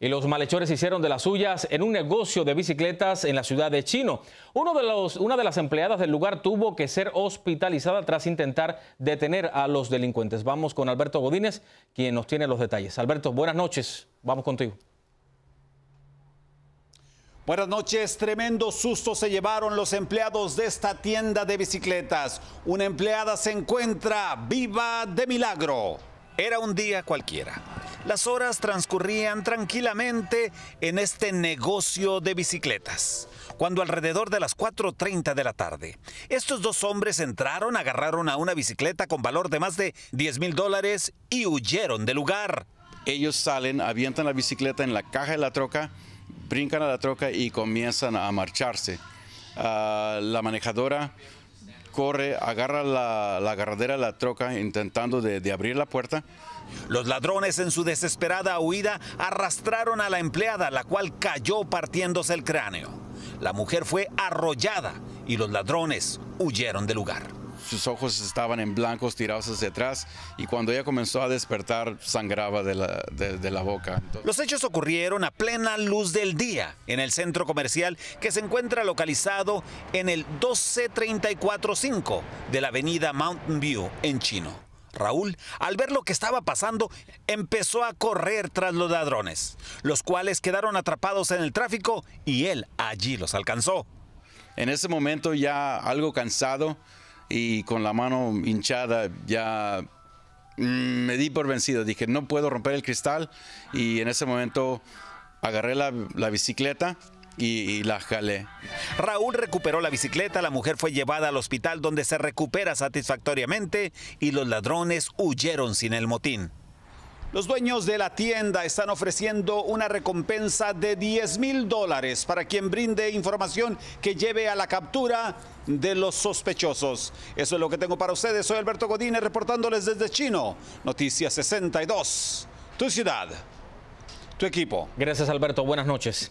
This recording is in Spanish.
Y los malhechores hicieron de las suyas en un negocio de bicicletas en la ciudad de Chino. una de las empleadas del lugar tuvo que ser hospitalizada tras intentar detener a los delincuentes. Vamos con Alberto Godínez, quien nos tiene los detalles. Alberto, buenas noches. Vamos contigo. Buenas noches, tremendo susto se llevaron los empleados de esta tienda de bicicletas. Una empleada se encuentra viva de milagro. Era un día cualquiera las horas transcurrían tranquilamente en este negocio de bicicletas, cuando alrededor de las 4.30 de la tarde, estos dos hombres entraron, agarraron a una bicicleta con valor de más de 10 mil dólares y huyeron del lugar. Ellos salen, avientan la bicicleta en la caja de la troca, brincan a la troca y comienzan a marcharse. Ah, la manejadora corre, agarra la, la agarradera de la troca intentando de abrir la puerta. Los ladrones en su desesperada huida arrastraron a la empleada, la cual cayó partiéndose el cráneo. La mujer fue arrollada y los ladrones huyeron del lugar sus ojos estaban en blancos tirados hacia atrás y cuando ella comenzó a despertar sangraba de la, boca. Los hechos ocurrieron a plena luz del día en el centro comercial que se encuentra localizado en el 12345 de la avenida Mountain View en Chino. Raúl, al ver lo que estaba pasando, empezó a correr tras los ladrones, los cuales quedaron atrapados en el tráfico y él allí los alcanzó. En ese momento ya algo cansado, y con la mano hinchada ya mm, me di por vencido. Dije, no puedo romper el cristal y en ese momento agarré la, bicicleta. Y, y, la jalé. Raúl recuperó la bicicleta, la mujer fue llevada al hospital donde se recupera satisfactoriamente y los ladrones huyeron sin el motín. Los dueños de la tienda están ofreciendo una recompensa de 10 mil dólares para quien brinde información que lleve a la captura de los sospechosos. Eso es lo que tengo para ustedes. Soy Alberto Godínez reportándoles desde Chino. Noticias 62. Tu ciudad, tu equipo. Gracias Alberto. Buenas noches.